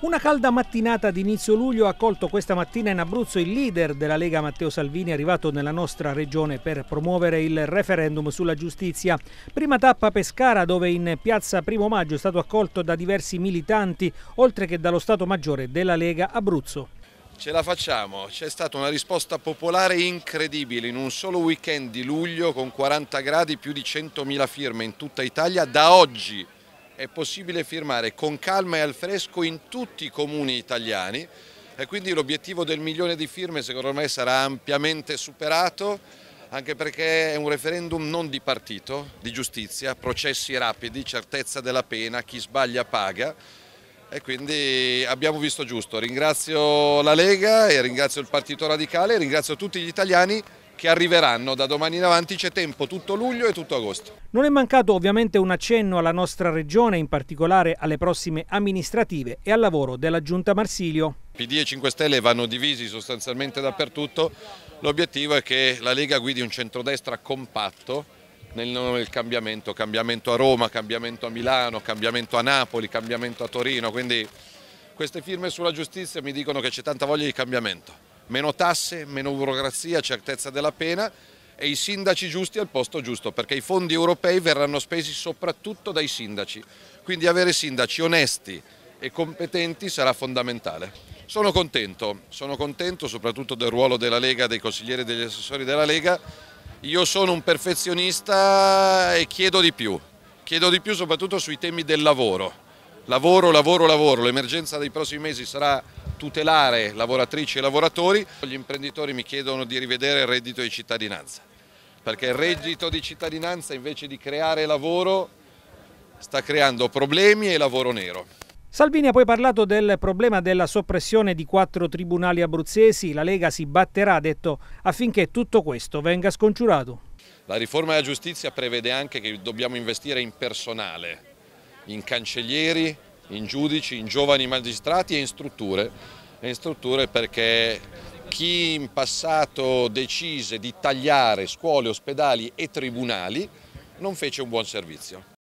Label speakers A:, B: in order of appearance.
A: Una calda mattinata di inizio luglio ha accolto questa mattina in Abruzzo il leader della Lega Matteo Salvini arrivato nella nostra regione per promuovere il referendum sulla giustizia. Prima tappa Pescara dove in piazza Primo Maggio è stato accolto da diversi militanti oltre che dallo Stato Maggiore della Lega Abruzzo.
B: Ce la facciamo, c'è stata una risposta popolare incredibile in un solo weekend di luglio con 40 gradi più di 100.000 firme in tutta Italia da oggi è possibile firmare con calma e al fresco in tutti i comuni italiani e quindi l'obiettivo del milione di firme secondo me sarà ampiamente superato anche perché è un referendum non di partito, di giustizia, processi rapidi, certezza della pena, chi sbaglia paga e quindi abbiamo visto giusto. Ringrazio la Lega e ringrazio il Partito Radicale e ringrazio tutti gli italiani che arriveranno da domani in avanti c'è tempo tutto luglio e tutto agosto.
A: Non è mancato ovviamente un accenno alla nostra regione, in particolare alle prossime amministrative e al lavoro della Giunta Marsilio.
B: PD e 5 Stelle vanno divisi sostanzialmente dappertutto, l'obiettivo è che la Lega guidi un centrodestra compatto nel nome del cambiamento, cambiamento a Roma, cambiamento a Milano, cambiamento a Napoli, cambiamento a Torino, quindi queste firme sulla giustizia mi dicono che c'è tanta voglia di cambiamento meno tasse, meno burocrazia, certezza della pena e i sindaci giusti al posto giusto, perché i fondi europei verranno spesi soprattutto dai sindaci, quindi avere sindaci onesti e competenti sarà fondamentale. Sono contento, sono contento soprattutto del ruolo della Lega, dei consiglieri e degli assessori della Lega, io sono un perfezionista e chiedo di più, chiedo di più soprattutto sui temi del lavoro, lavoro, lavoro, lavoro, l'emergenza dei prossimi mesi sarà tutelare lavoratrici e lavoratori. Gli imprenditori mi chiedono di rivedere il reddito di cittadinanza, perché il reddito di cittadinanza invece di creare lavoro sta creando problemi e lavoro nero.
A: Salvini ha poi parlato del problema della soppressione di quattro tribunali abruzzesi. La Lega si batterà, ha detto, affinché tutto questo venga scongiurato.
B: La riforma della giustizia prevede anche che dobbiamo investire in personale, in cancellieri, in giudici, in giovani magistrati e in strutture, e in strutture perché chi in passato decise di tagliare scuole, ospedali e tribunali non fece un buon servizio.